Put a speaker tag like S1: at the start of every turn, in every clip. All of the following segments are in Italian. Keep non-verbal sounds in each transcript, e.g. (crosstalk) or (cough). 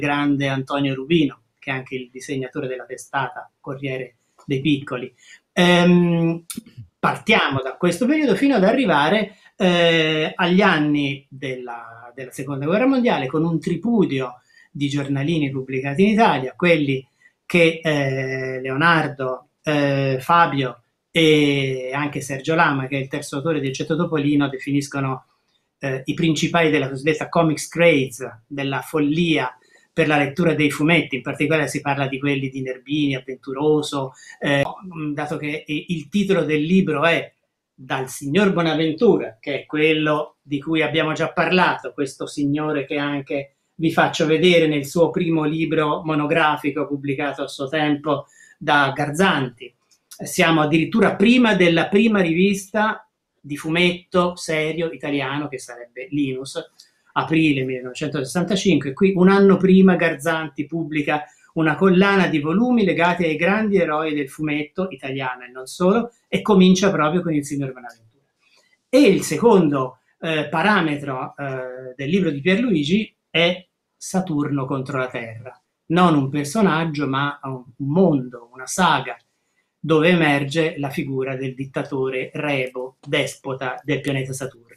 S1: grande Antonio Rubino, che è anche il disegnatore della testata Corriere dei Piccoli. Ehm, partiamo da questo periodo fino ad arrivare eh, agli anni della, della, Seconda Guerra Mondiale con un tripudio di giornalini pubblicati in Italia, quelli che eh, Leonardo, eh, Fabio e anche Sergio Lama, che è il terzo autore di Ceto Topolino, definiscono eh, i principali della cosiddetta comics craze, della follia per la lettura dei fumetti, in particolare si parla di quelli di Nerbini, Avventuroso, eh, mm, dato che il titolo del libro è Dal signor Bonaventura, che è quello di cui abbiamo già parlato, questo signore che anche vi faccio vedere nel suo primo libro monografico pubblicato a suo tempo da Garzanti. Siamo addirittura prima della prima rivista di fumetto serio italiano, che sarebbe Linus, aprile 1965, qui un anno prima Garzanti pubblica una collana di volumi legati ai grandi eroi del fumetto italiano e non solo, e comincia proprio con il signor Bonaventura. E il secondo eh, parametro eh, del libro di Pierluigi è Saturno contro la Terra, non un personaggio ma un mondo, una saga, dove emerge la figura del dittatore Rebo, despota del pianeta Saturno.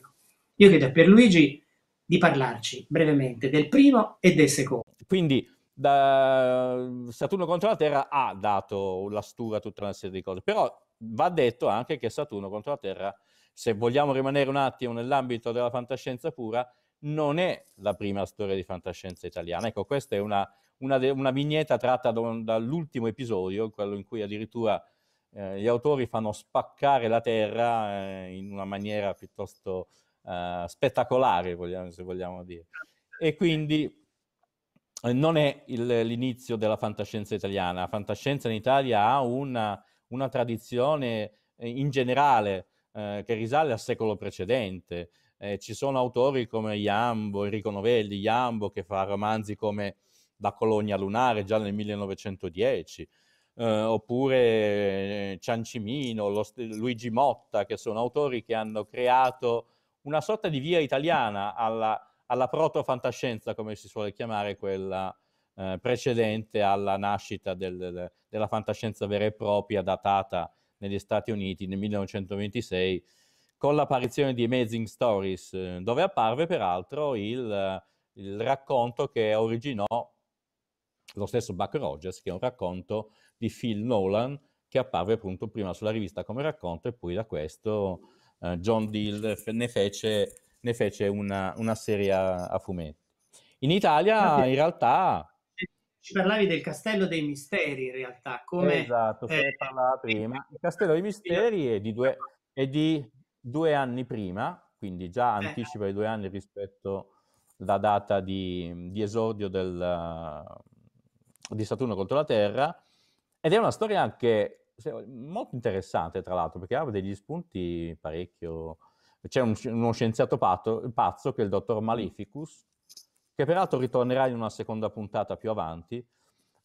S2: Io chiedo a Pierluigi di parlarci brevemente del primo e del secondo. Quindi da Saturno contro la Terra ha dato la stura a tutta una serie di cose, però va detto anche che Saturno contro la Terra, se vogliamo rimanere un attimo nell'ambito della fantascienza pura, non è la prima storia di fantascienza italiana. Ecco, questa è una, una, una vignetta tratta da, dall'ultimo episodio, quello in cui addirittura eh, gli autori fanno spaccare la Terra eh, in una maniera piuttosto eh, spettacolare, vogliamo, se vogliamo dire. E quindi eh, non è il, l'inizio della fantascienza italiana. La fantascienza in Italia ha una, una tradizione eh, in generale eh, che risale al secolo precedente. Eh, ci sono autori come Iambo, Enrico Novelli, Iambo che fa romanzi come La colonia lunare già nel 1910, eh, oppure Ciancimino, lo, Luigi Motta, che sono autori che hanno creato una sorta di via italiana alla, alla proto-fantascienza, come si suole chiamare quella eh, precedente alla nascita del, del, della fantascienza vera e propria datata negli Stati Uniti nel 1926 con l'apparizione di Amazing Stories, eh, dove apparve peraltro il, il racconto che originò lo stesso Buck Rogers, che è un racconto di Phil Nolan, che apparve appunto prima sulla rivista come racconto e poi da questo eh, John Deal ne fece, ne fece una, una, serie a, a fumetti. In Italia ah, sì. in realtà...
S1: Ci parlavi del Castello dei Misteri in realtà, come... Esatto, se ne eh, parlava prima. Il
S2: Castello dei Misteri è di due, è di due anni prima, quindi già eh. anticipa i due anni rispetto alla data di, di esordio del, di Saturno contro la Terra, ed è una storia anche cioè, molto interessante tra l'altro perché aveva degli spunti parecchio... C'è un, uno scienziato pato, pazzo che è il dottor mm. Maleficus, che peraltro ritornerà in una seconda puntata più avanti,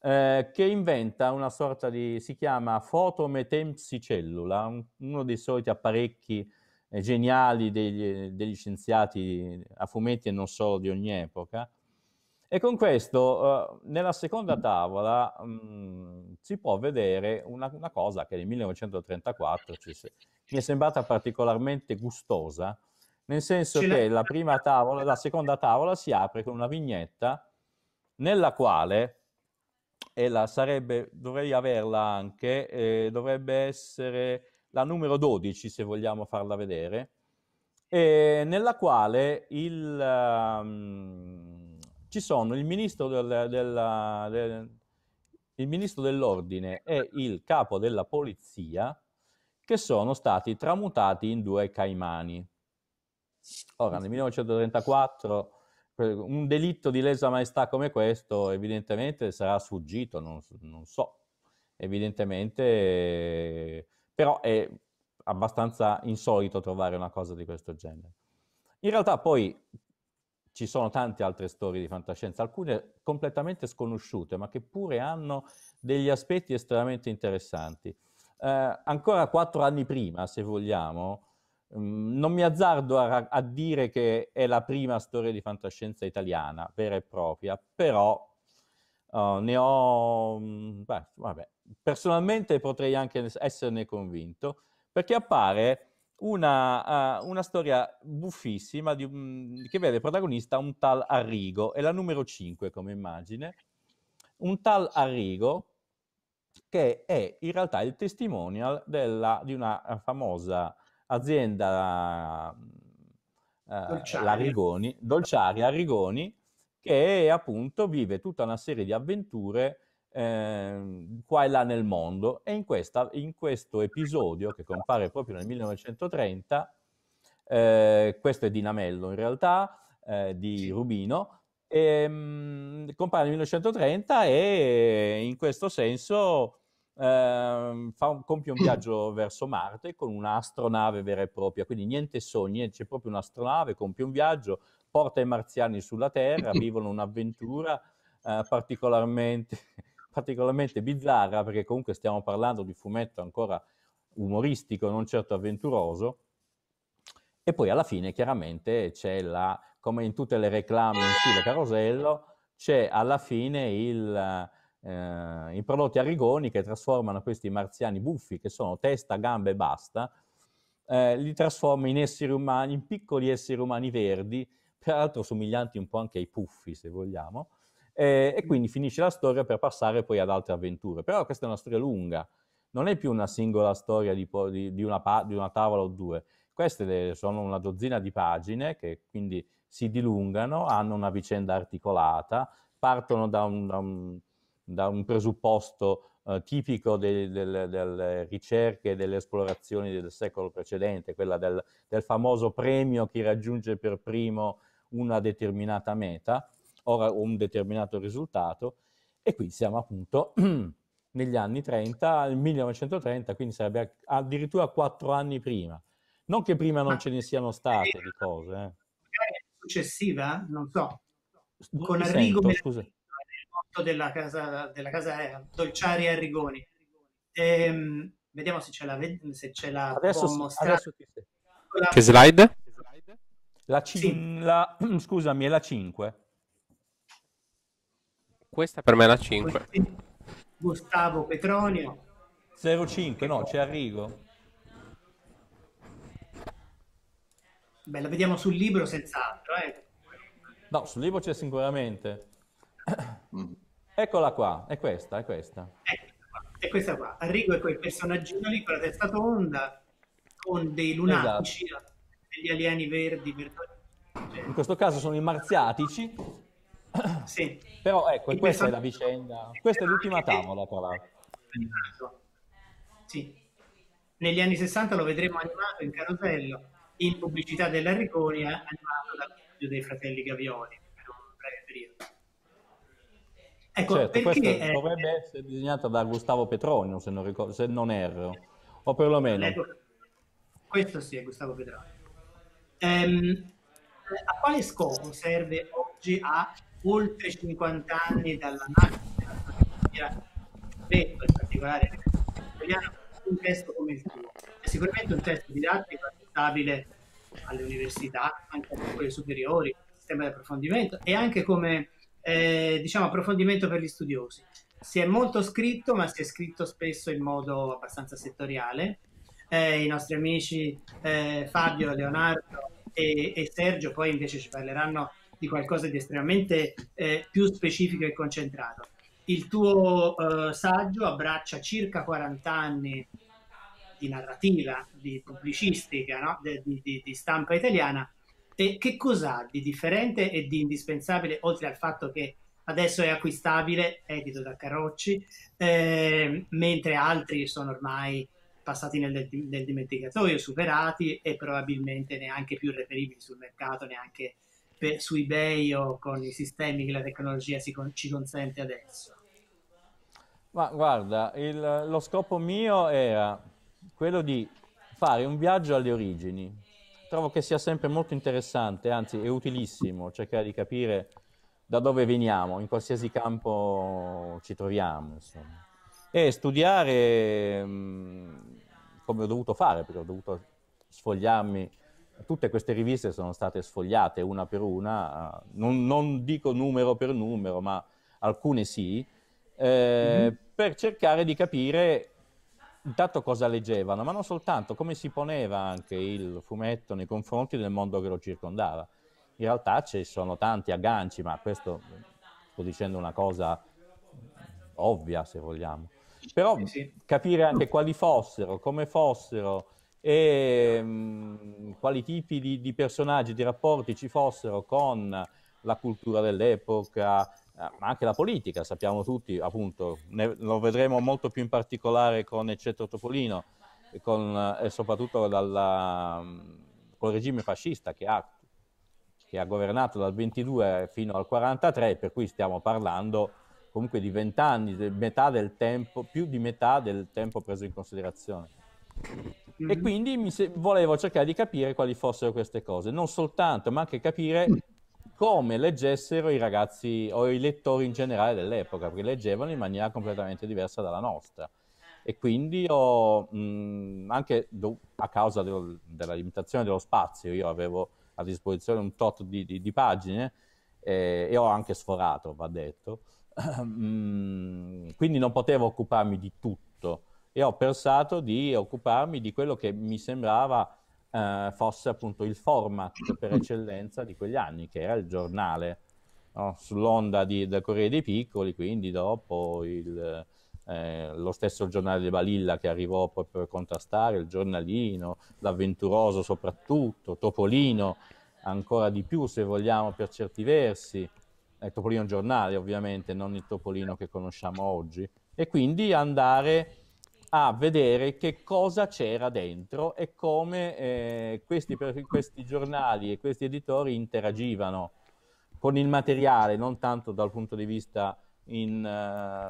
S2: eh, che inventa una sorta di, si chiama fotometempsicellula, un, uno dei soliti apparecchi eh, geniali degli, degli, scienziati a fumetti e non solo di ogni epoca, e con questo, eh, nella seconda tavola, mh, mm, si può vedere una, una, cosa che nel 1934 ci, mi è sembrata particolarmente gustosa, nel senso che la, prima tavola, la seconda tavola si apre con una vignetta nella quale, e la sarebbe, dovrei averla anche, eh, dovrebbe essere la numero 12 se vogliamo farla vedere, nella quale il... Um, ci sono il ministro, del, della, del, il ministro dell'ordine e il capo della polizia che sono stati tramutati in due caimani. Ora, nel 1934 un delitto di lesa maestà come questo evidentemente sarà sfuggito, non, non so, evidentemente, però è abbastanza insolito trovare una cosa di questo genere. In realtà poi ci sono tante altre storie di fantascienza, alcune completamente sconosciute, ma che pure hanno degli aspetti estremamente interessanti. Eh, ancora quattro anni prima, se vogliamo, mh, mm, non mi azzardo a, a dire che è la prima storia di fantascienza italiana, vera e propria, però Oh, ne ho, mm, beh, vabbè, personalmente potrei anche esserne convinto, perché appare una, uh, una storia buffissima di, um, che vede protagonista un tal Arrigo, è la numero 5 come immagine, un tal Arrigo che è in realtà il testimonial della, di una eh, famosa azienda eh, Dolciaria. Rigoni, Dolciaria che appunto vive tutta una serie di avventure eh, qua e là nel mondo e in, questa, in, questo episodio che compare proprio nel 1930, eh, questo è Dinamello in realtà, eh, di Rubino, e, ehm, mh, compare nel 1930 e in questo senso Uh, fa un, compie un (clears throat) viaggio verso Marte con un'astronave vera e propria, quindi niente sogni, c'è proprio un'astronave, compie un viaggio, porta i marziani sulla Terra, (clears throat) vivono un'avventura uh, particolarmente particolarmente bizzarra, perché comunque stiamo parlando di fumetto ancora umoristico, non certo avventuroso. E poi alla fine chiaramente c'è la, come in tutte le reclame in stile carosello, c'è alla fine il, eh, i prodotti arigoni che trasformano questi marziani buffi, che sono testa, gambe e basta, eh, li trasforma in esseri umani, in piccoli esseri umani verdi, peraltro somiglianti un po' anche ai puffi, se vogliamo, eh, e quindi finisce la storia per passare poi ad altre avventure. Però questa è una storia lunga, non è più una singola storia di, di, di, una, di una, tavola o due, queste sono una dozzina di pagine che quindi si dilungano, hanno una vicenda articolata, partono da un, da un, da un presupposto eh, tipico delle, delle, delle ricerche e delle esplorazioni del secolo precedente, quella del, del famoso premio chi raggiunge per primo una determinata meta, ora un determinato risultato e qui siamo appunto (clears throat) negli anni 30, nel 1930, quindi sarebbe addirittura quattro anni prima. Non che prima non ce ne siano state di cose. Eh.
S1: Successiva? Eh, non so. Con Arrigo sento, scusa. Della casa, della casa eh, Dolciari Arrigoni. Ehm, vediamo
S2: se ce la, se ce la adesso, può mostrare. Adesso ti sei. Che slide? La, cin- sì. la, (clears throat) scusami, è la 5. Questa per me è la 5. Gustavo Petronio. 05, no, c'è Arrigo. Beh, la vediamo sul libro
S1: senz'altro, eh.
S2: No, sul libro c'è sicuramente. Mm. Eccola qua, è questa, è questa. Ecco,
S1: è questa qua. Arrigo è quel personaggio lì con la testa tonda, con dei lunatici, esatto. degli alieni verdi. Per...
S2: Cioè... In questo caso sono i marziatici, sì. Però ecco, e questa è la vicenda, questa è esatto, l'ultima tavola tra l'altro. Esatto. Sì.
S1: Negli anni 60 lo vedremo animato in carosello, in pubblicità della Riconia, animato dal studio dei fratelli Gavioli per un breve periodo.
S2: Ecco, certo, questa è... dovrebbe essere disegnata da Gustavo Petronio, se non, ricordo, se non erro, o perlomeno...
S1: Questo sì è Gustavo Petronio.
S2: Ehm,
S1: a quale scopo serve oggi a oltre 50 anni dalla nascita della storia detto in particolare italiano, un testo come il tuo. È sicuramente un testo didattico accettabile alle università, anche a quelle superiori, sistema di approfondimento e anche come eh, diciamo approfondimento per gli studiosi. Si è molto scritto, ma si è scritto spesso in modo abbastanza settoriale. Eh, I nostri amici eh, Fabio, Leonardo e, e Sergio poi invece ci parleranno di qualcosa di estremamente eh, più specifico e concentrato. Il tuo eh, saggio abbraccia circa 40 anni di narrativa, di pubblicistica, no? di, di, di, stampa italiana. E che cos'ha di differente e di indispensabile, oltre al fatto che adesso è acquistabile, edito da Carocci, eh, mentre altri sono ormai passati nel, nel dimenticatoio, superati e probabilmente neanche più reperibili sul mercato, neanche per, su eBay o con i sistemi che la tecnologia con, ci consente adesso?
S2: Ma guarda, il, lo scopo mio era quello di fare un viaggio alle origini. Trovo che sia sempre molto interessante, anzi è utilissimo cercare di capire da dove veniamo, in qualsiasi campo ci troviamo. Insomma. E studiare mh, mm, come ho dovuto fare, perché ho dovuto sfogliarmi tutte queste riviste sono state sfogliate una per una, eh, non, non dico numero per numero, ma alcune sì, eh, mm-hmm. per cercare di capire intanto cosa leggevano, ma non soltanto, come si poneva anche il fumetto nei confronti del mondo che lo circondava. In realtà ci sono tanti agganci, ma questo sto dicendo una cosa ovvia, se vogliamo. Però sì, sì. capire anche quali fossero, come fossero, e ehm, quali tipi di, di, personaggi, di rapporti ci fossero con la cultura dell'epoca, eh, ma anche la politica, sappiamo tutti, appunto, ne, lo vedremo molto più in particolare con Eccetto Topolino con, eh, e soprattutto dalla, mm, col regime fascista che ha, che ha governato dal 22 fino al 43, per cui stiamo parlando comunque di vent'anni, più di metà del tempo preso in considerazione. Mm-hmm. E quindi se- volevo cercare di capire quali fossero queste cose, non soltanto, ma anche capire mm. come leggessero i ragazzi o i lettori in generale dell'epoca, perché leggevano in maniera completamente diversa dalla nostra. E quindi ho, mh, mm, anche do- a causa de- della limitazione dello spazio, io avevo a disposizione un tot di, di-, di pagine eh, e ho anche sforato, va detto, (clears throat) mm, quindi non potevo occuparmi di tutto e ho pensato di occuparmi di quello che mi sembrava eh, fosse appunto il format per mm. eccellenza di quegli anni, che era il giornale, no? sull'onda di, del Corriere dei Piccoli, quindi dopo il, eh, lo stesso giornale di Balilla che arrivò proprio per contrastare, il giornalino, l'avventuroso soprattutto, Topolino ancora di più se vogliamo per certi versi, eh, Topolino giornale ovviamente, non il Topolino che conosciamo oggi, e quindi andare a vedere che cosa c'era dentro e come eh, questi, questi, giornali e questi editori interagivano con il materiale, non tanto dal punto di vista in,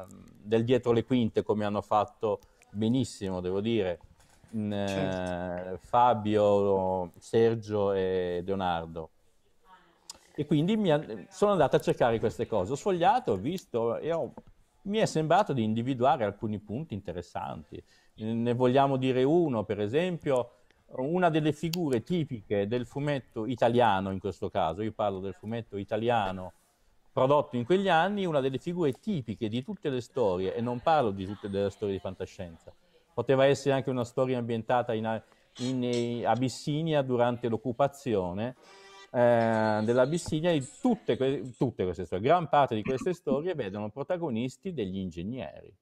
S2: uh, del dietro le quinte, come hanno fatto benissimo, devo dire, in, eh, certo. uh, Fabio, Sergio e Leonardo. E quindi ha, sono andato a cercare queste cose, ho sfogliato, ho visto e ho mi è sembrato di individuare alcuni punti interessanti. Ne vogliamo dire uno, per esempio, una delle figure tipiche del fumetto italiano, in questo caso, io parlo del fumetto italiano prodotto in quegli anni, una delle figure tipiche di tutte le storie, e non parlo di tutte le storie di fantascienza, poteva essere anche una storia ambientata in, in, in eh, Abissinia durante l'occupazione, eh, dell'Abissinia, di tutte, que- tutte queste storie, gran parte di queste storie vedono protagonisti degli ingegneri,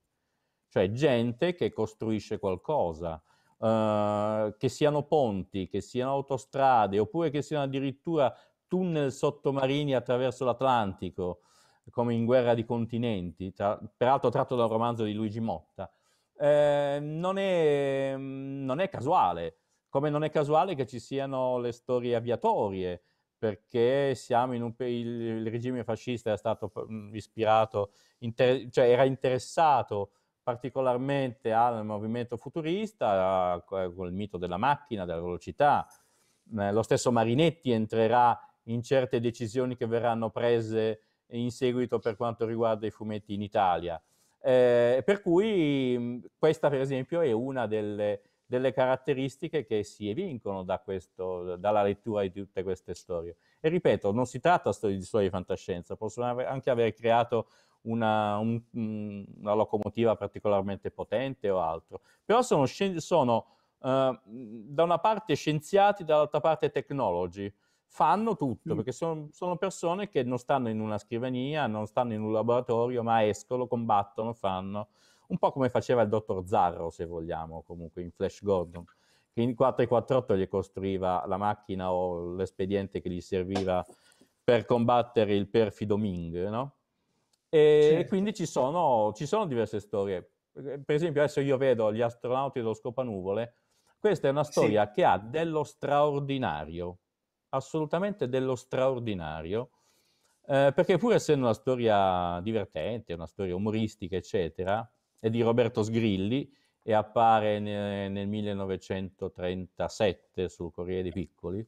S2: cioè gente che costruisce qualcosa, eh, che siano ponti, che siano autostrade, oppure che siano addirittura tunnel sottomarini attraverso l'Atlantico, come in Guerra di Continenti, tra, peraltro tratto da un romanzo di Luigi Motta. Eh, non, è, non, è, casuale, come non è casuale che ci siano le storie aviatorie, perché siamo in un periodo, il regime fascista era stato ispirato, inter, cioè era interessato particolarmente al movimento futurista, col mito della macchina, della velocità. Eh, lo stesso Marinetti entrerà in certe decisioni che verranno prese in seguito per quanto riguarda i fumetti in Italia. Eh, per cui questa per esempio è una delle delle caratteristiche che si evincono da questo, dalla lettura di tutte queste storie. E ripeto, non si tratta di storie di fantascienza, possono anche aver creato una, un, mm, una locomotiva particolarmente potente o altro, però sono, sono uh, da una parte scienziati, dall'altra parte tecnologi. Fanno tutto, mm. perché sono, sono persone che non stanno in una scrivania, non stanno in un laboratorio, ma escono, combattono, fanno un po' come faceva il dottor Zarro, se vogliamo, comunque in Flash Gordon, che in 448 gli costruiva la macchina o l'espediente che gli serviva per combattere il perfido Ming, no? E certo. quindi ci sono, ci sono diverse storie. Per esempio, adesso io vedo gli astronauti dello scopanuvole. Questa è una storia sì. che ha dello straordinario, assolutamente dello straordinario, eh, perché pur essendo una storia divertente, una storia umoristica, eccetera, è di Roberto Sgrilli e appare nel, 1937 sul Corriere dei Piccoli.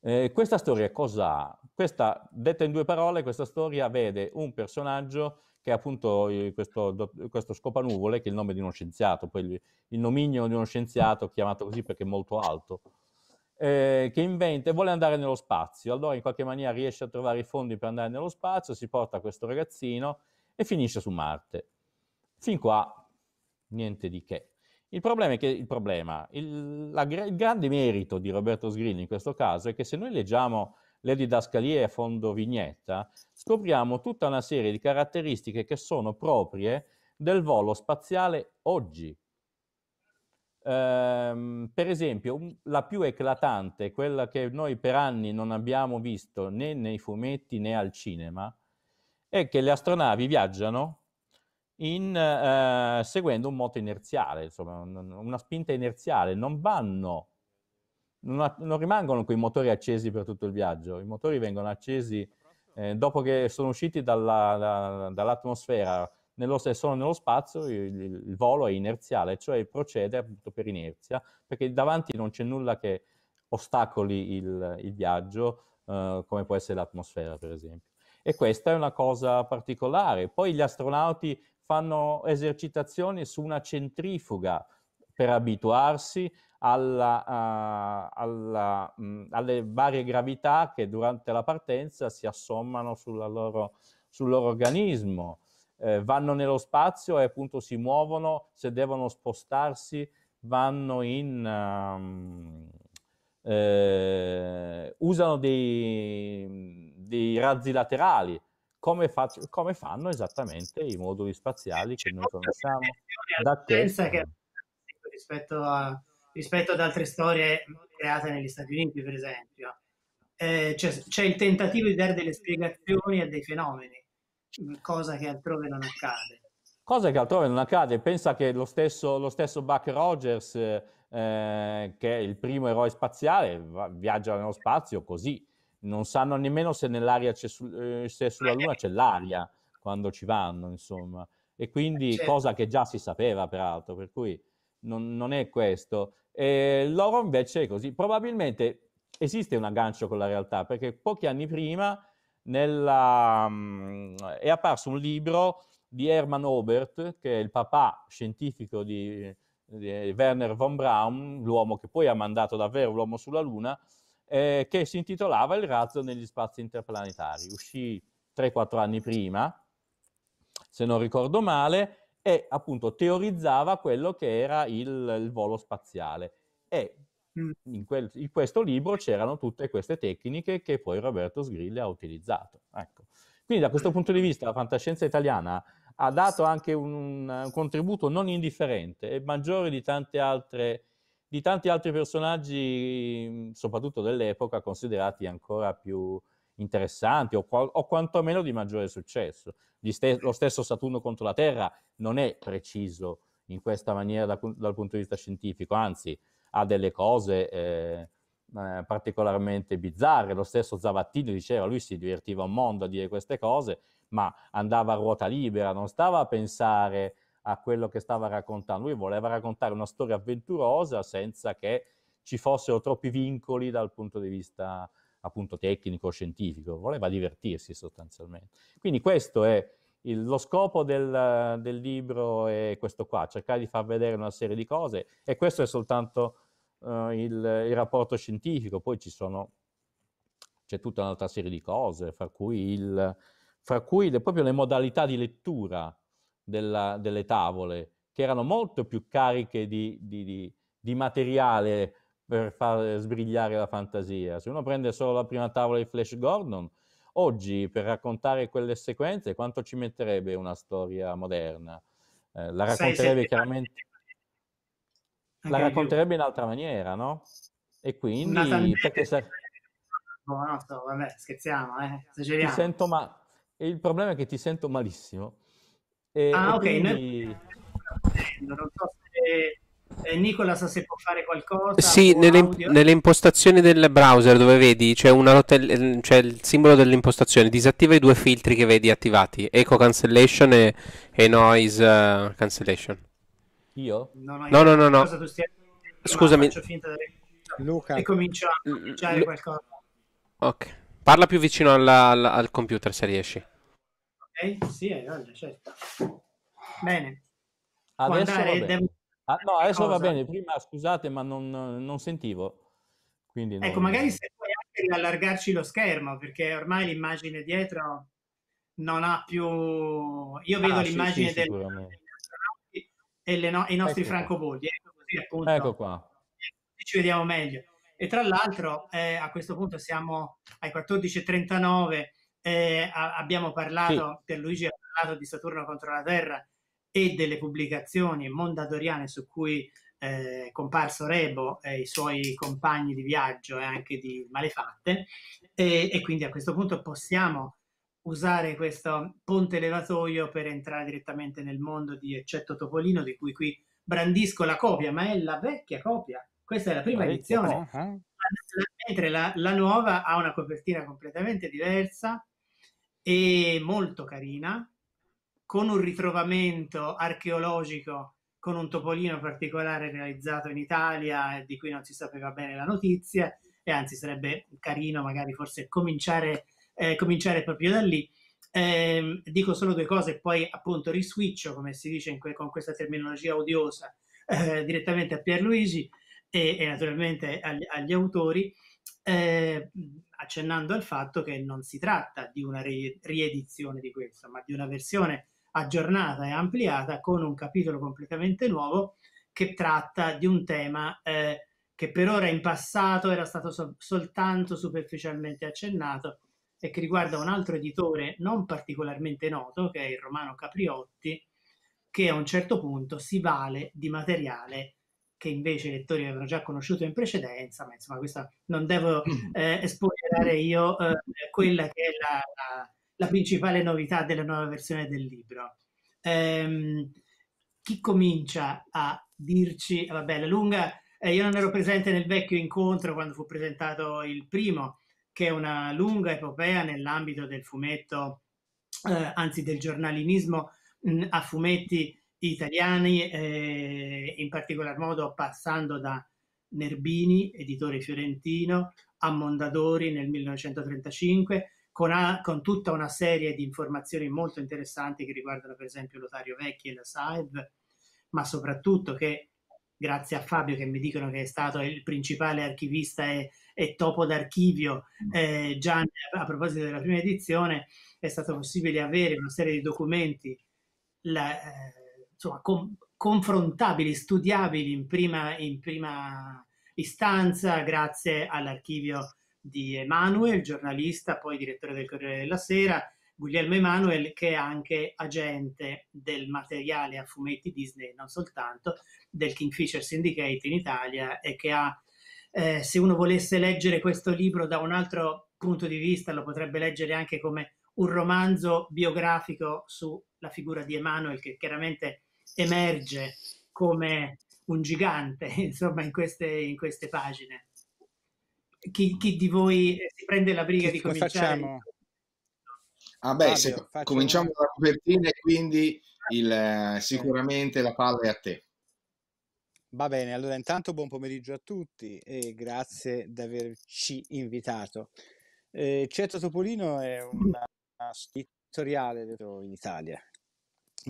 S2: Eh, questa storia cosa ha? Questa, detta in due parole, questa storia vede un personaggio che è appunto eh, questo, questo scopanuvole, che è il nome di uno scienziato, poi il nomignolo di uno scienziato chiamato così perché è molto alto, eh, che inventa e vuole andare nello spazio. Allora in qualche maniera riesce a trovare i fondi per andare nello spazio, si porta questo ragazzino e finisce su Marte. Fin qua niente di che. Il problema è che il, problema, il, la, il grande merito di Roberto Sgrilli in questo caso è che se noi leggiamo le didascalie a fondo vignetta, scopriamo tutta una serie di caratteristiche che sono proprie del volo spaziale oggi. Ehm, per esempio, la più eclatante, quella che noi per anni non abbiamo visto né nei fumetti né al cinema, è che le astronavi viaggiano in, eh, seguendo un moto inerziale, insomma, una spinta inerziale. Non vanno, non, non, rimangono quei motori accesi per tutto il viaggio. I motori vengono accesi eh, dopo che sono usciti dalla, da, dall'atmosfera nello, se sono nello spazio il, il, volo è inerziale, cioè procede appunto per inerzia, perché davanti non c'è nulla che ostacoli il, il viaggio, eh, come può essere l'atmosfera, per esempio. E questa è una cosa particolare. Poi gli astronauti fanno esercitazioni su una centrifuga per abituarsi alla, uh, alla, mh, mm, alle varie gravità che durante la partenza si assommano loro, sul loro organismo. Eh, vanno nello spazio e appunto si muovono, se devono spostarsi, vanno in... Um, eh, usano dei, dei razzi laterali come, fa- come fanno esattamente i moduli spaziali che noi conosciamo da te. Che,
S1: rispetto, a, rispetto ad altre storie create negli Stati Uniti, per esempio. Eh, c'è, c'è, il tentativo di dare delle spiegazioni a dei fenomeni, cosa che altrove non accade.
S2: Cosa che altrove non accade, pensa che lo stesso, lo stesso Buck Rogers, eh, che è il primo eroe spaziale, va, viaggia nello spazio così, non sanno nemmeno se nell'aria c'è su, eh, se sulla Luna c'è l'aria quando ci vanno, insomma. E quindi certo. cosa che già si sapeva, peraltro, per cui non, non è questo. E loro invece è così. Probabilmente esiste un aggancio con la realtà, perché pochi anni prima nella, mm, è apparso un libro di Hermann Obert, che è il papà scientifico di, di Werner von Braun, l'uomo che poi ha mandato davvero l'uomo sulla Luna, eh, che si intitolava Il razzo negli spazi interplanetari. Uscì 3-4 anni prima, se non ricordo male, e appunto teorizzava quello che era il, il volo spaziale. E mm. in, quel, in, questo libro c'erano tutte queste tecniche che poi Roberto Sgrilli ha utilizzato. Ecco. Quindi da questo punto di vista la fantascienza italiana ha dato anche un, un contributo non indifferente e maggiore di tante altre di tanti altri personaggi, mm, soprattutto dell'epoca, considerati ancora più interessanti o, o quantomeno di maggiore successo. Ste lo stesso Saturno contro la Terra non è preciso in questa maniera da dal punto di vista scientifico, anzi ha delle cose eh, eh, particolarmente bizzarre. Lo stesso Zavattini diceva, lui si divertiva un mondo a dire queste cose, ma andava a ruota libera, non stava a pensare a quello che stava raccontando. Lui voleva raccontare una storia avventurosa senza che ci fossero troppi vincoli dal punto di vista appunto tecnico, scientifico, voleva divertirsi sostanzialmente. Quindi questo è il, lo scopo del, del, libro è questo qua, cercare di far vedere una serie di cose e questo è soltanto uh, il, il, rapporto scientifico, poi ci sono, c'è tutta un'altra serie di cose, fra cui, il, fra cui le, proprio le modalità di lettura della, delle tavole, che erano molto più cariche di, di, di, di, materiale per far sbrigliare la fantasia. Se uno prende solo la prima tavola di Flash Gordon, oggi per raccontare quelle sequenze quanto ci metterebbe una storia moderna? Eh, la racconterebbe sei, chiaramente... Sei, la racconterebbe in altra maniera, no? E quindi... No, no,
S1: vabbè, scherziamo, eh, Ti sento
S2: ma... Il problema è che ti sento malissimo e, ah, e ok. Quindi... Noi...
S1: Non so se... Eh, Nicola sa se può fare qualcosa. Sì, nelle,
S2: nelle, impostazioni del browser dove vedi c'è, rotella, c'è il simbolo dell'impostazione, disattiva i due filtri che vedi attivati, echo Cancellation e, e Noise uh, Cancellation. Io? No, no, io no, no. no, no. Stia... Scusami.
S1: Luca. E comincio a pronunciare mm, mm, Lu... Mm. qualcosa.
S2: Ok. Parla più vicino alla, alla, al computer se riesci.
S1: Eh, sì, hai voglia, certo.
S2: Bene. Adesso andare, va bene. Ah, no, adesso cosa. va bene. Prima scusate, ma non, non sentivo. Quindi ecco, non... magari se
S1: puoi anche allargarci lo schermo, perché ormai l'immagine dietro non ha più... Io vedo ah, l'immagine sì, sì, del... e le no... i nostri ecco francobolli. Ecco, così, appunto, ecco qua. Ci vediamo meglio. E tra l'altro eh, a questo punto siamo ai 14.39 eh, abbiamo parlato, sì. Luigi ha parlato di Saturno contro la Terra e delle pubblicazioni mondadoriane su cui eh, comparso Rebo e i suoi compagni di viaggio e anche di malefatte e, e quindi a questo punto possiamo usare questo ponte levatoio per entrare direttamente nel mondo di Eccetto Topolino di cui qui brandisco la copia ma è la vecchia copia questa è la prima edizione eh? mentre la, la nuova ha una copertina completamente diversa e molto carina, con un ritrovamento archeologico con un topolino particolare realizzato in Italia di cui non si sapeva bene la notizia e anzi sarebbe carino magari forse cominciare, eh, cominciare proprio da lì. Eh, dico solo due cose e poi appunto riswitcho, come si dice que- con questa terminologia odiosa, eh, direttamente a Pierluigi e, e naturalmente agli, agli autori eh, accennando al fatto che non si tratta di una riedizione di questo, ma di una versione aggiornata e ampliata con un capitolo completamente nuovo che tratta di un tema eh, che per ora in passato era stato so- soltanto superficialmente accennato e che riguarda un altro editore non particolarmente noto, che è il romano Capriotti, che a un certo punto si vale di materiale che invece i lettori avevano già conosciuto in precedenza, ma insomma questa non devo mm. eh, spoilerare io eh, quella che è la, la, la, principale novità della nuova versione del libro. Ehm, chi comincia a dirci, eh, vabbè, la lunga, eh, io non ero presente nel vecchio incontro quando fu presentato il primo, che è una lunga epopea nell'ambito del fumetto, eh, anzi del giornalinismo mh, mm, a fumetti italiani, eh, in particolar modo passando da Nerbini, editore fiorentino, a Mondadori nel 1935, con, a, con, tutta una serie di informazioni molto interessanti che riguardano per esempio Lotario Vecchi e la Saeb, ma soprattutto che grazie a Fabio che mi dicono che è stato il principale archivista e, e topo d'archivio mm. eh, già a proposito della prima edizione, è stato possibile avere una serie di documenti la, eh, insomma, com- confrontabili, studiabili in prima, in prima istanza grazie all'archivio di Emanuel, giornalista, poi direttore del Corriere della Sera, Guglielmo Emanuel, che è anche agente del materiale a fumetti Disney, non soltanto, del Kingfisher Syndicate in Italia e che ha, eh, se uno volesse leggere questo libro da un altro punto di vista, lo potrebbe leggere anche come un romanzo biografico sulla figura di Emanuel, che chiaramente emerge come un gigante, (laughs) insomma, in queste, in queste pagine. Chi, chi, di voi eh, si prende la briga di cominciare? Facciamo?
S3: Ah beh, Fabio, se facciamo... cominciamo dalla copertina e quindi il, eh, sicuramente la palla è a te. Va
S4: bene, allora intanto buon pomeriggio a tutti e grazie di averci invitato. Eh, Ceto Topolino è una scrittoriale in Italia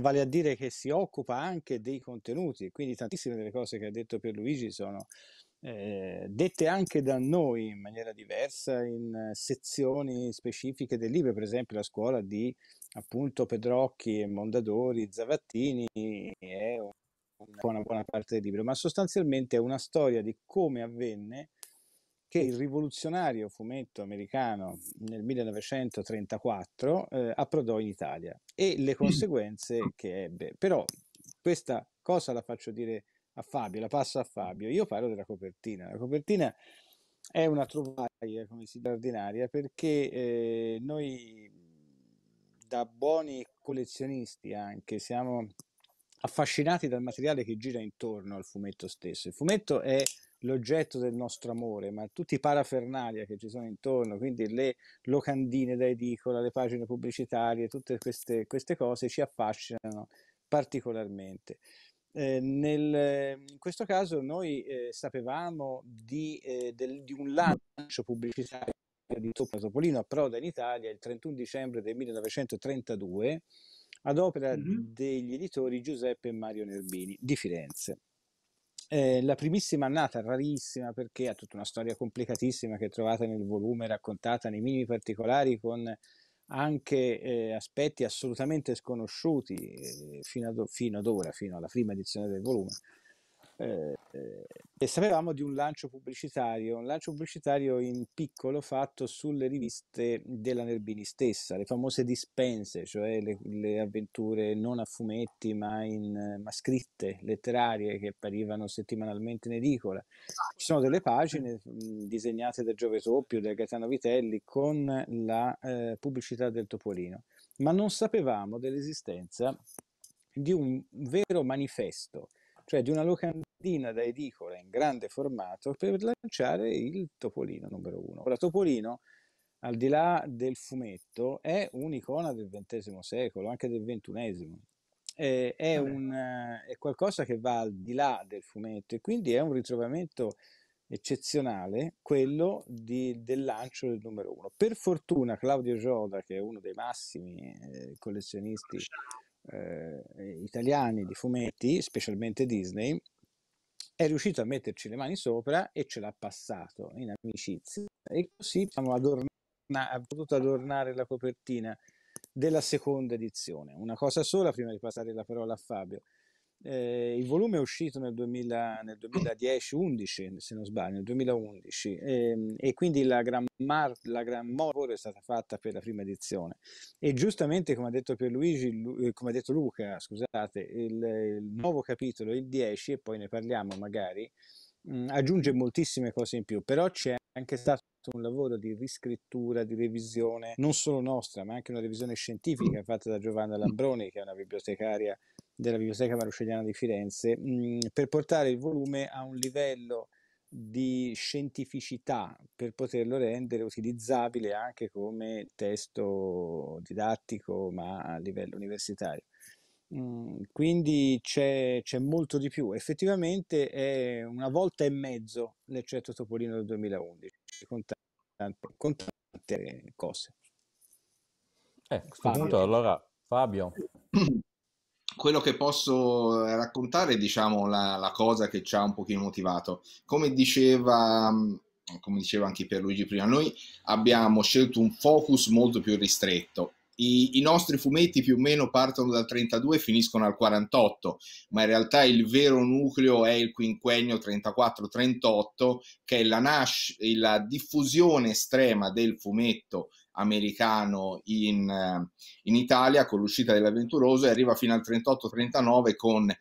S4: vale a dire che si occupa anche dei contenuti, quindi tantissime delle cose che ha detto Pierluigi sono eh, dette anche da noi in maniera diversa in sezioni specifiche del libro, per esempio la scuola di appunto Pedrocchi e Mondadori, Zavattini è una buona parte del libro, ma sostanzialmente è una storia di come avvenne che il rivoluzionario fumetto americano nel 1934 eh, approdò in Italia e le mm. conseguenze mm. che ebbe. Però questa cosa la faccio dire a Fabio, la passo a Fabio. Io parlo della copertina. La copertina è una trovaglia, come si dice, ordinaria, perché eh, noi da buoni collezionisti anche siamo affascinati dal materiale che gira intorno al fumetto stesso. Il fumetto è l'oggetto del nostro amore, ma tutti i parafernalia che ci sono intorno, quindi le locandine da edicola, le pagine pubblicitarie, tutte queste, queste cose ci affascinano particolarmente. Eh, nel, in questo caso noi eh, sapevamo di, eh, del, di, un lancio pubblicitario di Topolino a Proda in Italia il 31 dicembre del 1932 ad opera mm-hmm. degli editori Giuseppe e Mario Nerbini di Firenze. Eh, la primissima annata, rarissima, perché ha tutta una storia complicatissima che trovate nel volume, raccontata nei minimi particolari, con anche eh, aspetti assolutamente sconosciuti eh, fino, ad, fino, ad, ora, fino alla prima edizione del volume. Eh, eh, e sapevamo di un lancio pubblicitario, un lancio pubblicitario in piccolo fatto sulle riviste della Nerbini stessa, le famose dispense, cioè le, le avventure non a fumetti ma, in, ma scritte, letterarie che apparivano settimanalmente in edicola. Ci sono delle pagine mh, disegnate da Giove Soppio, da Gaetano Vitelli con la eh, pubblicità del Topolino, ma non sapevamo dell'esistenza di un vero manifesto cioè di una locandina cartina da edicola in grande formato per lanciare il Topolino numero uno. Ora, Topolino, al di là del fumetto, è un'icona del XX secolo, anche del XXI. È, è, un, eh, è qualcosa che va al di là del fumetto e quindi è un ritrovamento eccezionale quello di, del lancio del numero uno. Per fortuna Claudio Gioda, che è uno dei massimi eh, collezionisti eh, italiani di fumetti, specialmente Disney, è riuscito a metterci le mani sopra e ce l'ha passato in amicizia. E così abbiamo potuto adornare la copertina della seconda edizione. Una cosa sola prima di passare la parola a Fabio. Eh, il volume è uscito nel, nel 2010, 11 se non sbaglio, nel 2011 ehm, e quindi la gran, mar, la gran lavoro è stata fatta per la prima edizione e giustamente come ha detto, Pierluigi, eh, come ha detto Luca, scusate, il, il nuovo capitolo, il 10 e poi ne parliamo magari, mh, mm, aggiunge moltissime cose in più, però c'è anche stato un lavoro di riscrittura, di revisione, non solo nostra, ma anche una revisione scientifica fatta da Giovanna Lambroni, che è una bibliotecaria della Biblioteca Maroscelliana di Firenze, mh, mm, per portare il volume a un livello di scientificità per poterlo rendere utilizzabile anche come testo didattico ma a livello universitario. Mm, quindi c'è, molto di più, effettivamente è una volta e mezzo l'eccetto Topolino del 2011 con tante, con
S3: tante cose.
S2: Eh, a questo Fabio. punto allora Fabio (clears throat)
S3: quello che posso eh, raccontare è diciamo, la, la, cosa che ci ha un pochino motivato. Come diceva, mm, come diceva anche Pierluigi prima, noi abbiamo scelto un focus molto più ristretto. I, I, nostri fumetti più o meno partono dal 32 e finiscono al 48, ma in realtà il vero nucleo è il quinquennio 34-38, che è la, nasc- la diffusione estrema del fumetto americano in, eh, in Italia con l'uscita dell'avventuroso e arriva fino al 38-39 con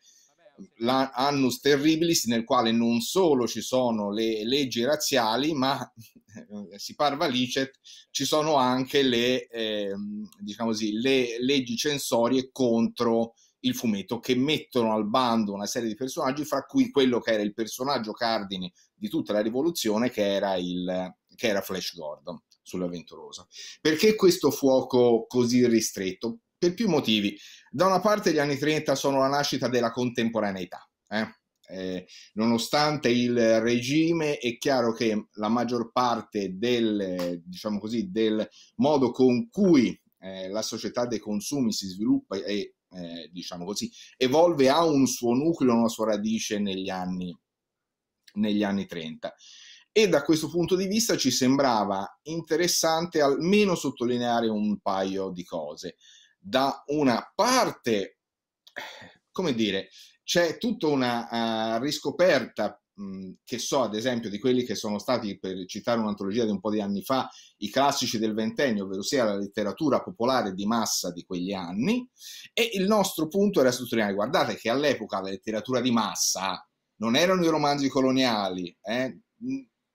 S3: l'annus terribilis nel quale non solo ci sono le leggi razziali ma eh, si parva licet ci sono anche le, eh, diciamo così, le leggi censorie contro il fumetto che mettono al bando una serie di personaggi fra cui quello che era il personaggio cardine di tutta la rivoluzione che era, il, che era Flash Gordon sulla Venturosa. Perché questo fuoco così ristretto? Per più motivi. Da una parte gli anni 30 sono la nascita della contemporaneità. Eh? Eh, nonostante il regime, è chiaro che la maggior parte del, diciamo così, del modo con cui eh, la società dei consumi si sviluppa e eh, diciamo così, evolve, ha un suo nucleo, una sua radice negli anni, negli anni 30 e da questo punto di vista ci sembrava interessante almeno sottolineare un paio di cose. Da una parte, come dire, c'è tutta una uh, riscoperta mh, che so ad esempio di quelli che sono stati, per citare un'antologia di un po' di anni fa, i classici del ventennio, ovvero sia la letteratura popolare di massa di quegli anni, e il nostro punto era sottolineare, guardate che all'epoca la letteratura di massa non erano i romanzi coloniali, eh,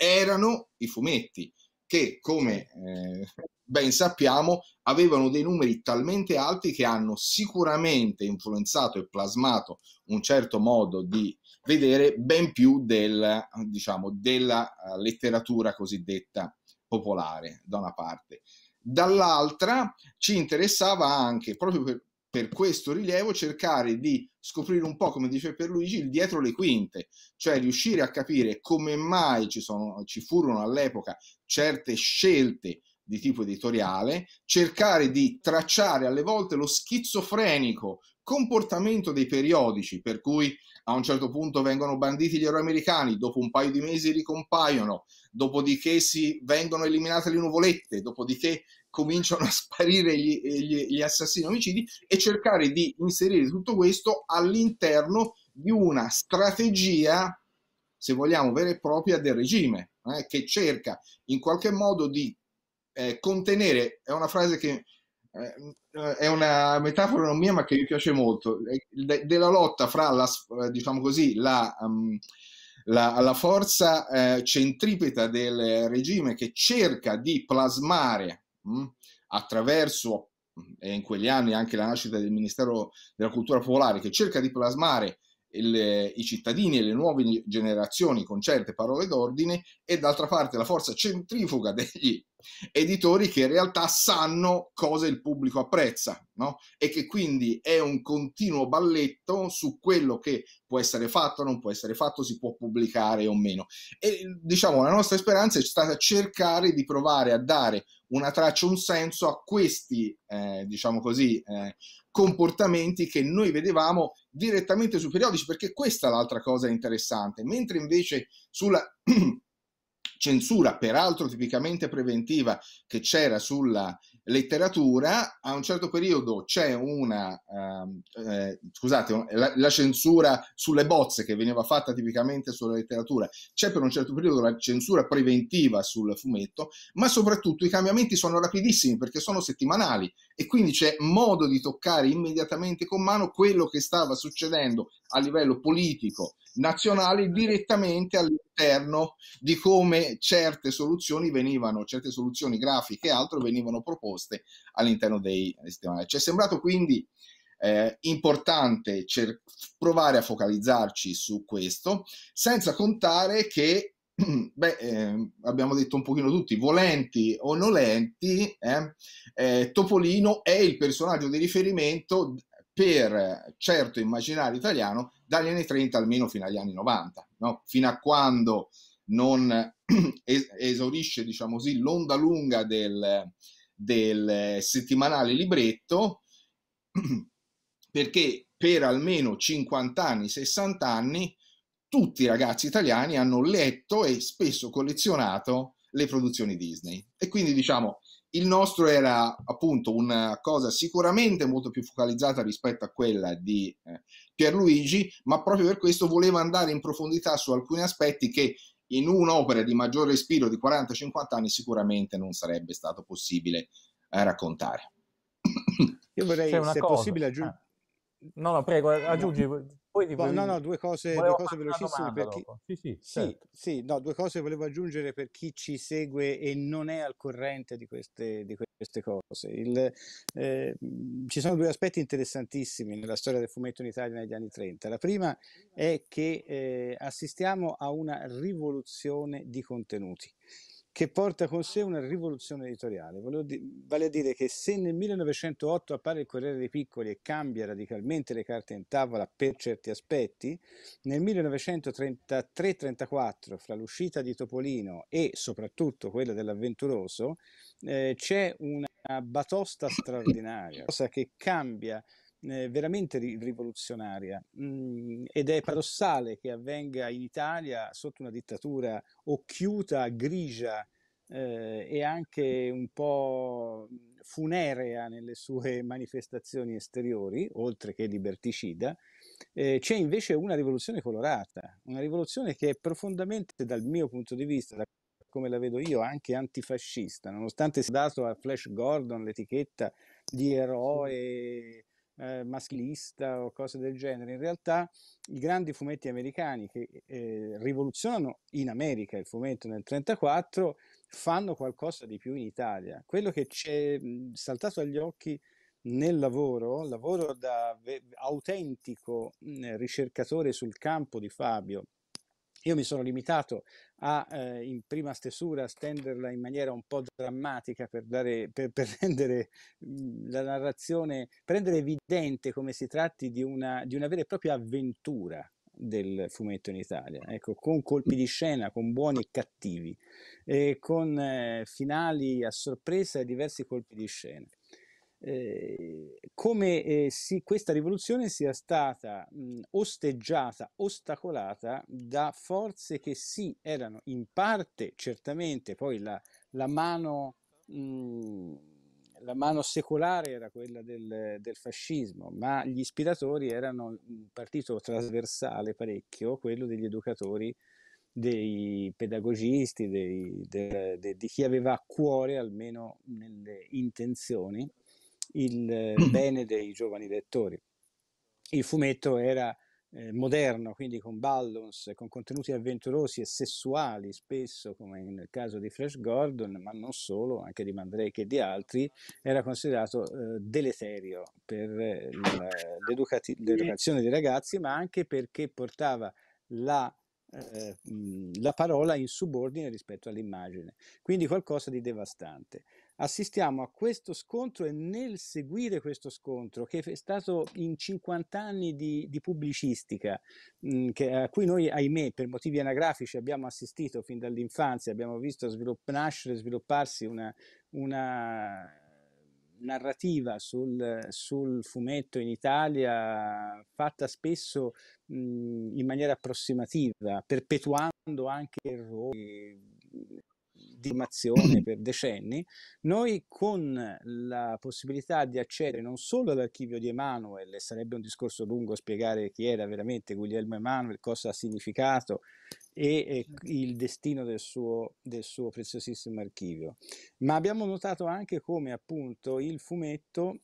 S3: erano i fumetti che come eh, ben sappiamo avevano dei numeri talmente alti che hanno sicuramente influenzato e plasmato un certo modo di vedere ben più del, diciamo, della eh, letteratura cosiddetta popolare da una parte. Dall'altra ci interessava anche, proprio per, per questo rilievo, cercare di scoprire un po', come dice Pierluigi, il dietro le quinte, cioè riuscire a capire come mai ci, sono, ci furono all'epoca certe scelte di tipo editoriale, cercare di tracciare alle volte lo schizofrenico comportamento dei periodici, per cui a un certo punto vengono banditi gli eroi americani, dopo un paio di mesi ricompaiono, dopodiché si vengono eliminate le nuvolette, dopodiché cominciano a sparire gli, gli, gli assassini omicidi e cercare di inserire tutto questo all'interno di una strategia, se vogliamo, vera e propria del regime, eh, che cerca in qualche modo di eh, contenere, è una frase che eh, è una metafora non mia ma che mi piace molto, de, della lotta fra la, eh, diciamo così, la, um, la, la forza eh, centripeta del regime che cerca di plasmare mh, mm? attraverso, mm, e in quegli anni anche la nascita del Ministero della Cultura Popolare, che cerca di plasmare il, i cittadini e le nuove generazioni con certe parole d'ordine e d'altra parte la forza centrifuga degli editori che in realtà sanno cosa il pubblico apprezza no? e che quindi è un continuo balletto su quello che può essere fatto, non può essere fatto, si può pubblicare o meno. E diciamo la nostra speranza è stata cercare di provare a dare una traccia, un senso a questi, eh, diciamo così, eh, comportamenti che noi vedevamo direttamente sui periodici, perché questa è l'altra cosa interessante, mentre invece sulla (clears throat) censura, peraltro tipicamente preventiva, che c'era sulla letteratura, a un certo periodo c'è una, ehm, eh, scusate, la, la, censura sulle bozze che veniva fatta tipicamente sulla letteratura, c'è per un certo periodo la censura preventiva sul fumetto, ma soprattutto i cambiamenti sono rapidissimi perché sono settimanali e quindi c'è modo di toccare immediatamente con mano quello che stava succedendo a livello politico nazionale direttamente all'interno di come certe soluzioni venivano, certe soluzioni grafiche e altro venivano proposte all'interno dei sistemi. Ci è sembrato quindi eh, importante cer- provare a focalizzarci su questo, senza contare che (clears throat) beh, eh, abbiamo detto un pochino tutti, volenti o nolenti, eh, eh, Topolino è il personaggio di riferimento per certo immaginario italiano dagli anni 30 almeno fino agli anni 90, no? fino a quando non (clears throat) esaurisce diciamo così, l'onda lunga del, del settimanale libretto, (clears throat) perché per almeno 50 anni, 60 anni, tutti i ragazzi italiani hanno letto e spesso collezionato le produzioni Disney. E quindi diciamo, il nostro era appunto una cosa sicuramente molto più focalizzata rispetto a quella di eh, Pierluigi, ma proprio per questo voleva andare in profondità su alcuni aspetti che in un'opera di maggior respiro di 40-50 anni sicuramente non sarebbe stato possibile eh, raccontare.
S2: Io vorrei, se cosa. è possibile, aggiungere... Ah No, no, prego, aggiungi. Poi vi, no, no, due cose, due cose velocissime. Per chi... Sì, sì, certo.
S4: sì no, due cose volevo aggiungere per chi ci segue e non è al corrente di queste, di queste cose. Il, eh, ci sono due aspetti interessantissimi nella storia del fumetto in Italia negli anni 30. La prima è che eh, assistiamo a una rivoluzione di contenuti che porta con sé una rivoluzione editoriale. vale a dire che se nel 1908 appare il Corriere dei Piccoli e cambia radicalmente le carte in tavola per certi aspetti, nel 1933-34, fra l'uscita di Topolino e soprattutto quella dell'Avventuroso, eh, c'è una batosta straordinaria, cosa che cambia eh, veramente ri- rivoluzionaria mm, ed è paradossale che avvenga in Italia sotto una dittatura occhiuta, grigia eh, e anche un po' mm, funerea nelle sue (laughs) manifestazioni esteriori, oltre che liberticida, eh, c'è invece una rivoluzione colorata, una rivoluzione che è profondamente dal mio punto di vista, da come la vedo io, anche antifascista, nonostante sia dato a Flash Gordon l'etichetta di eroe eh, maschilista o cose del genere. In realtà i grandi fumetti americani che eh, rivoluzionano in America il fumetto nel 1934 fanno qualcosa di più in Italia. Quello che ci è saltato agli occhi nel lavoro, lavoro da autentico ricercatore sul campo di Fabio, io mi sono limitato a, eh, in prima stesura, stenderla in maniera un po' drammatica per, dare, per, per (laughs) rendere mhmm, la narrazione, per rendere evidente come si tratti di una, di una vera e propria avventura del fumetto in Italia, ecco, con colpi di scena, con buoni e cattivi, e con eh, finali a sorpresa e diversi colpi di scena. Ehm, come eh, si, questa rivoluzione sia stata mh, mhmm, osteggiata, ostacolata da forze che sì, erano in parte certamente poi la, la, mano, mh, mhmm, la mano, secolare era quella del, del, fascismo, ma gli ispiratori erano un partito trasversale parecchio, quello degli educatori dei pedagogisti, dei, de, de, di chi aveva a cuore almeno nelle intenzioni il eh, (clears throat) bene dei giovani lettori. Il fumetto era eh, moderno, quindi con balance, con contenuti avventurosi e sessuali spesso, come nel caso di Flash Gordon, ma non solo, anche di Mandrake e di altri, era considerato eh, deleterio per eh, l'educazione dei ragazzi, ma anche perché portava la, eh, la parola in subordine rispetto all'immagine, quindi qualcosa di devastante assistiamo a questo scontro e nel seguire questo scontro, che è stato in 50 anni di, di pubblicistica, mh, mhmm, che, a cui noi, ahimè, per motivi anagrafici abbiamo assistito fin dall'infanzia, abbiamo visto svilupp- nascere, svilupparsi una, una narrativa sul, sul, fumetto in Italia fatta spesso mh, mhmm, in maniera approssimativa, perpetuando anche errori di formazione (clears throat) per decenni, noi con la possibilità di accedere non solo all'archivio di Emanuele, sarebbe un discorso lungo spiegare chi era veramente Guglielmo Emanuele, cosa ha significato e, e certo. il destino del suo, del suo preziosissimo archivio, ma abbiamo notato anche come appunto il fumetto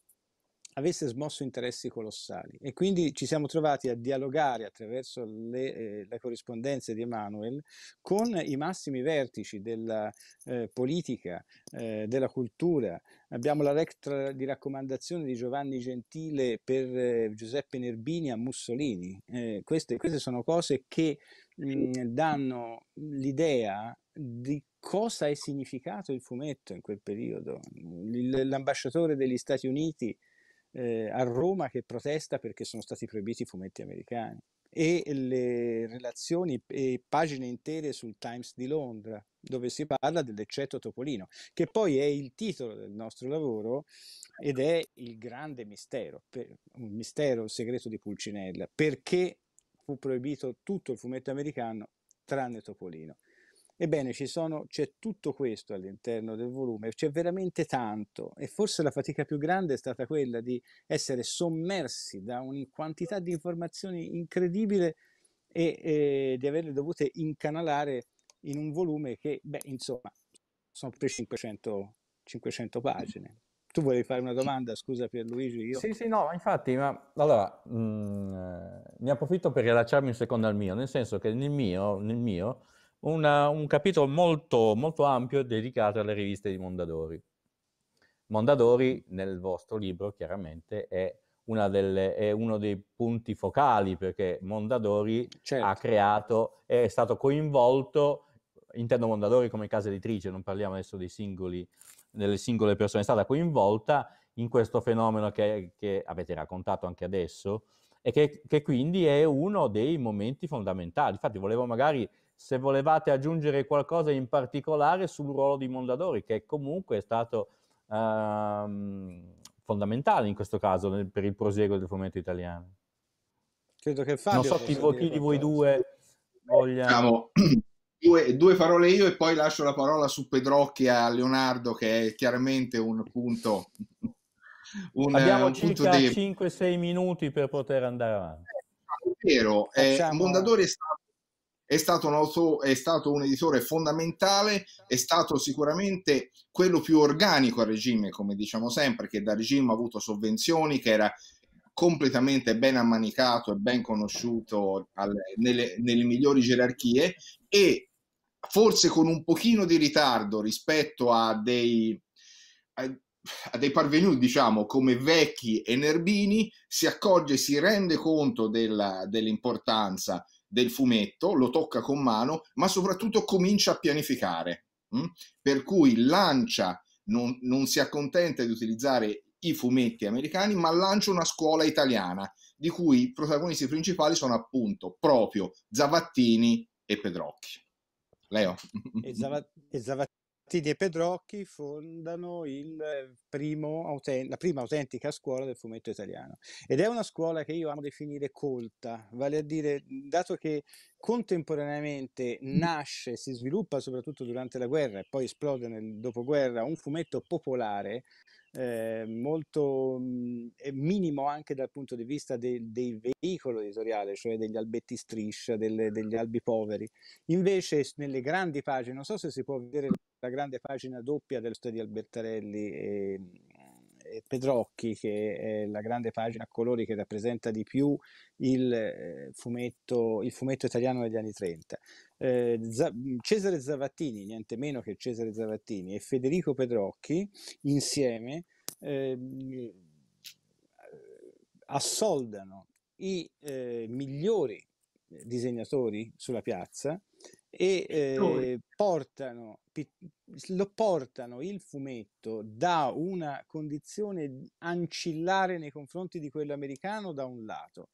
S4: avesse smosso interessi colossali e quindi ci siamo trovati a dialogare attraverso le, eh, le corrispondenze di Emanuel con i massimi vertici della eh, politica, eh, della cultura. Abbiamo la lettera di raccomandazione di Giovanni Gentile per eh, Giuseppe Nerbini a Mussolini. Eh, queste, queste, sono cose che mh, mm, danno l'idea di cosa è significato il fumetto in quel periodo. L'ambasciatore degli Stati Uniti eh, a Roma che protesta perché sono stati proibiti i fumetti americani e le relazioni e pagine intere sul Times di Londra dove si parla dell'eccetto Topolino, che poi è il titolo del nostro lavoro ed è il grande mistero, per, un mistero, il segreto di Pulcinella, perché fu proibito tutto il fumetto americano tranne Topolino. Ebbene, c'è tutto questo all'interno del volume, c'è veramente tanto e forse la fatica più grande è stata quella di essere sommersi da una quantità di informazioni incredibile e, e di averle dovute incanalare in un volume che, beh, insomma, sono più 500, 500 pagine. Tu volevi fare una domanda, scusa per Luigi. Io... Sì, sì, no, infatti, ma
S2: allora mh, mm, eh, ne approfitto per rilacciarmi un secondo al mio, nel senso che nel mio, nel mio una, un capitolo molto, molto ampio dedicato alle riviste di Mondadori. Mondadori, nel vostro libro, chiaramente è, delle, è uno dei punti focali perché Mondadori certo. ha creato, è stato coinvolto, intendo Mondadori come casa editrice, non parliamo adesso dei singoli, delle singole persone, è stata coinvolta in questo fenomeno che, che avete raccontato anche adesso e che, che quindi è uno dei momenti fondamentali. Infatti volevo magari se volevate aggiungere qualcosa in particolare sul ruolo di Mondadori, che comunque è stato ehm, fondamentale in questo caso nel, per il prosieguo del fomento italiano. Credo
S4: che Fabio... Non so chi, chi di voi due voglia... Eh, diciamo,
S3: (clears throat) due, due, parole io e poi lascio la parola su Pedrocchi a Leonardo, che è chiaramente un punto... (laughs) Un, Abbiamo un circa
S2: 5-6 minuti per poter andare avanti. Eh,
S3: è vero, eh, Mondadori è stato è stato, un autore, è stato un editore fondamentale, è stato sicuramente quello più organico al regime, come diciamo sempre, che da regime ha avuto sovvenzioni, che era completamente ben ammanicato e ben conosciuto al, nelle, nelle migliori gerarchie e forse con un pochino di ritardo rispetto a dei, a, a dei parvenuti, diciamo, come Vecchi e Nerbini, si accorge, si rende conto della, dell'importanza del fumetto, lo tocca con mano, ma soprattutto comincia a pianificare. Mh? Mm? Per cui lancia, non, non si accontenta di utilizzare i fumetti americani, ma lancia una scuola italiana, di cui i protagonisti principali sono appunto proprio Zavattini e Pedrocchi. Leo.
S4: E, e Zavattini Tidi e Pedrocchi fondano il eh, primo, la prima autentica scuola del fumetto italiano ed è una scuola che io amo definire colta, vale a dire, dato che contemporaneamente nasce, si sviluppa soprattutto durante la guerra e poi esplode nel dopoguerra un fumetto popolare, eh, molto mh, mhmm, minimo anche dal punto di vista del de veicolo editoriale, cioè degli albetti striscia, delle, degli albi poveri. Invece nelle grandi pagine, non so se si può vedere la grande pagina doppia dello studio di Albertarelli e, ehm, eh, Pedrocchi, che è la grande pagina a colori che rappresenta di più il, eh, fumetto, il fumetto italiano degli anni 30. Eh, Cesare Zavattini, niente meno che Cesare Zavattini, e Federico Pedrocchi insieme eh, assoldano i eh, migliori disegnatori sulla piazza e eh, portano, lo portano il fumetto da una condizione ancillare nei confronti di quello americano da un lato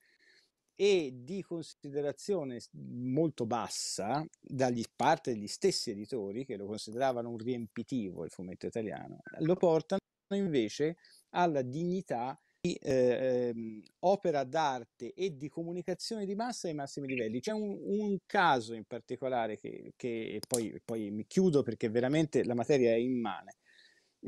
S4: e di considerazione molto bassa da parte degli stessi editori che lo consideravano un riempitivo il fumetto italiano, lo portano invece alla dignità di eh, ehm, opera d'arte e di comunicazione di massa ai massimi livelli. C'è un, un caso in particolare che, che poi, poi, mi chiudo perché veramente la materia è immane.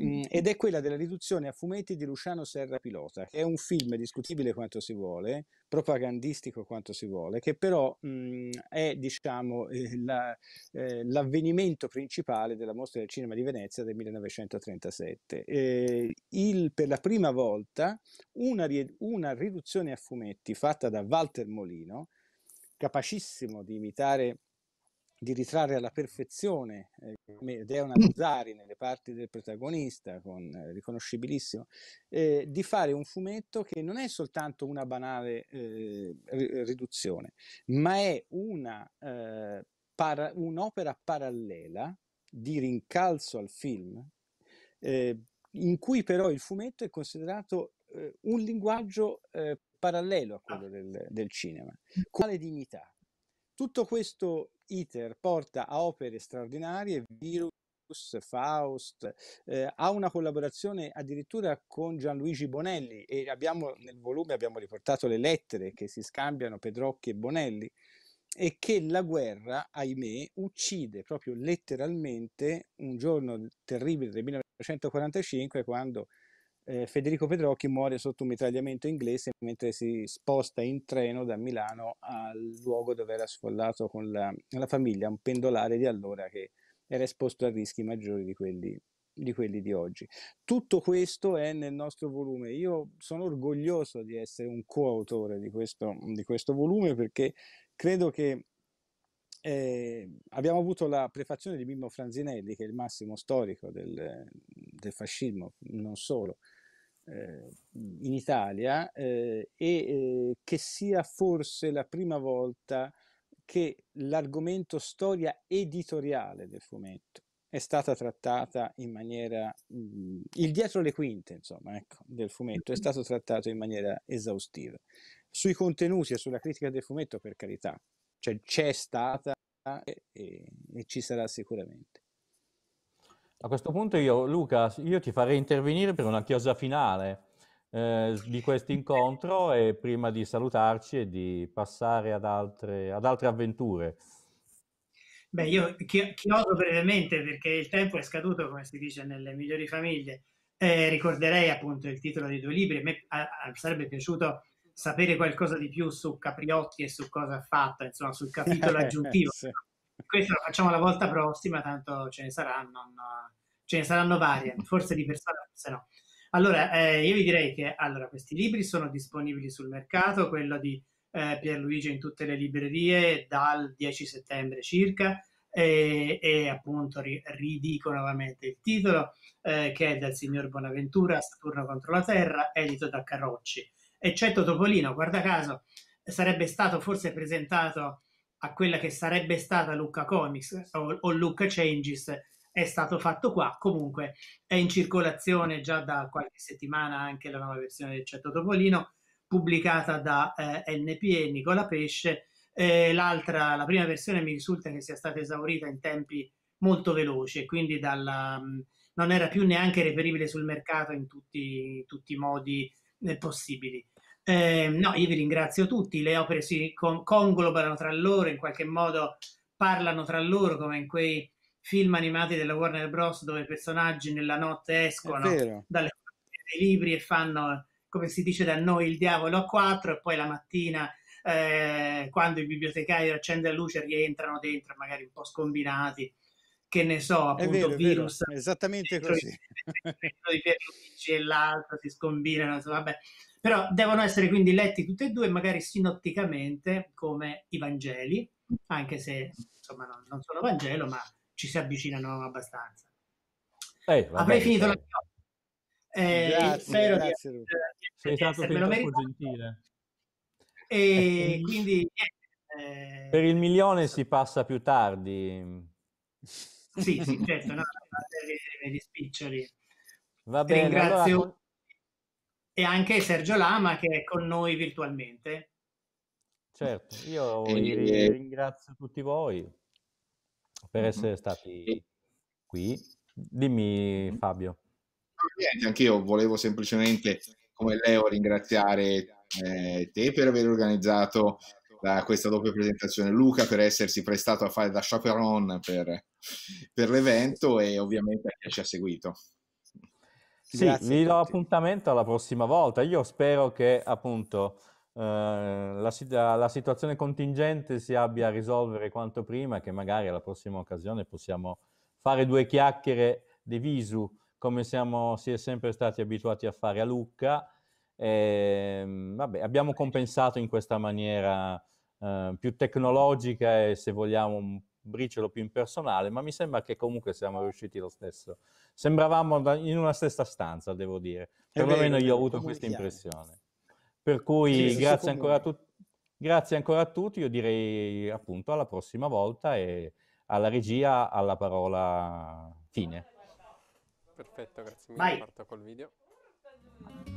S4: Mm. Mhmm, ed è quella della riduzione a fumetti di Luciano Serra Pilota. È un film discutibile quanto si vuole, propagandistico quanto si vuole, che però mh, mhmm, è diciamo, eh, la, eh, l'avvenimento principale della mostra del cinema di Venezia del 1937. Eh, il, per la prima volta una, una riduzione a fumetti fatta da Walter Molino, capacissimo di imitare di ritrarre alla perfezione eh, Deona Mazzari mm. nelle parti del protagonista, con, eh, riconoscibilissimo, eh, di fare un fumetto che non è soltanto una banale eh, riduzione, ma è una, eh, para, un'opera parallela di rincalzo al film, ehm, in cui però il fumetto è considerato eh, un linguaggio eh, parallelo a ah. quello del, del cinema. Mm. Quale dignità? Tutto questo iter porta a opere straordinarie, virus, Faust, eh, ha una collaborazione addirittura con Gianluigi Bonelli e abbiamo, nel volume abbiamo riportato le lettere che si scambiano Pedrocchi e Bonelli e che la guerra, ahimè, uccide proprio letteralmente un giorno terribile del 1945 quando eh, Federico Pedrocchi muore sotto un mitragliamento inglese mentre si sposta in treno da Milano al luogo dove era sfollato con la, la famiglia, un pendolare di allora che era esposto a rischi maggiori di quelli di quelli di oggi. Tutto questo è nel nostro volume. Io sono orgoglioso di essere un coautore di questo, di questo volume perché credo che eh, abbiamo avuto la prefazione di Mimmo Franzinelli, che è il massimo storico del, del fascismo, non solo, Ehm, in Italia eh, e eh, che sia forse la prima volta che l'argomento storia editoriale del fumetto è stata trattata in maniera, mh, mm, il dietro le quinte insomma, ecco, del fumetto è mm-hmm. stato trattato in maniera esaustiva. Sui contenuti e sulla critica del fumetto per carità, cioè c'è stata eh, e, e, ci sarà sicuramente.
S2: A questo punto io, Luca, io ti farei intervenire per una chiosa finale eh, di questo incontro e prima di salutarci e di passare ad altre, ad altre avventure. Beh, io
S1: chiodo brevemente perché il tempo è scaduto, come si dice nelle migliori famiglie. Eh, ricorderei appunto il titolo dei due libri. A me a, a, sarebbe piaciuto sapere qualcosa di più su Capriotti e su cosa ha fatto, insomma, sul capitolo (laughs) aggiuntivo. sì. Questo lo facciamo la volta prossima, tanto ce ne saranno, ce ne saranno varie, forse di persona, forse no. Allora, eh, io vi direi che allora, questi libri sono disponibili sul mercato, quello di eh, Pierluigi in tutte le librerie dal 10 settembre circa, e, e, appunto ri, ridico nuovamente il titolo eh, che è del signor Bonaventura Saturno contro la Terra edito da Carrocci eccetto Topolino guarda caso sarebbe stato forse presentato a quella che sarebbe stata Lucca Comics o, o Lucca Changes è stato fatto qua. Comunque è in circolazione già da qualche settimana anche la nuova versione del Cetto Topolino, pubblicata da eh, NPE Nicola Pesce. Eh, l'altra, la prima versione mi risulta che sia stata esaurita in tempi molto veloci e quindi dalla, mm, non era più neanche reperibile sul mercato in tutti, tutti i modi eh, possibili. Eh, no, io vi ringrazio tutti, le opere si con- conglobano tra loro, in qualche modo parlano tra loro come in quei film animati della Warner Bros. dove i personaggi nella notte escono dalle dei libri e fanno, come si dice da noi, il diavolo a quattro e poi la mattina eh, quando il bibliotecario accende la luce rientrano dentro, magari un po' scombinati, che ne so, appunto vero, virus. Vero.
S4: Esattamente così.
S1: (laughs) Di Pierluigi e l'altro si scombinano, vabbè. Però devono essere quindi letti tutti e due, magari sinotticamente, come i Vangeli, anche se insomma non, non sono Vangelo, ma ci si avvicinano abbastanza.
S2: Eh, vabbè, Avrei finito la mia.
S1: Certo.
S2: Eh, grazie, spero grazie, di, eh, sei stato fin troppo gentile. E eh, quindi eh. per il milione si passa più tardi. Sì, sì, certo, no,
S1: dei, dei spiccioli.
S2: Va bene, Ringrazio allora,
S1: e anche Sergio Lama che è con noi virtualmente.
S2: Certo, io ringrazio tutti voi per mhm. essere stati qui. Dimmi mhm. Fabio.
S3: Niente, anch'io volevo semplicemente, come Leo, ringraziare eh, te per aver organizzato la, questa doppia presentazione, Luca per essersi prestato a fare da chaperon per, per l'evento e ovviamente a chi ci ha seguito.
S2: Sì, vi do appuntamento alla prossima volta. Io spero che appunto eh, la, la, situazione contingente si abbia a risolvere quanto prima e che magari alla prossima occasione possiamo fare due chiacchiere di visu come siamo, si è sempre stati abituati a fare a Lucca. E, ehm, vabbè, abbiamo compensato in questa maniera eh, più tecnologica e se vogliamo un briciolo più impersonale, ma mi sembra che comunque siamo riusciti lo stesso Sembravamo in una stessa stanza, devo dire. Perlomeno io ho avuto questa impressione. Per cui sì, grazie, ancora tu- grazie ancora a tutti, io direi appunto alla prossima volta e alla regia alla parola fine. Perfetto, grazie mille, Vai. parto col video.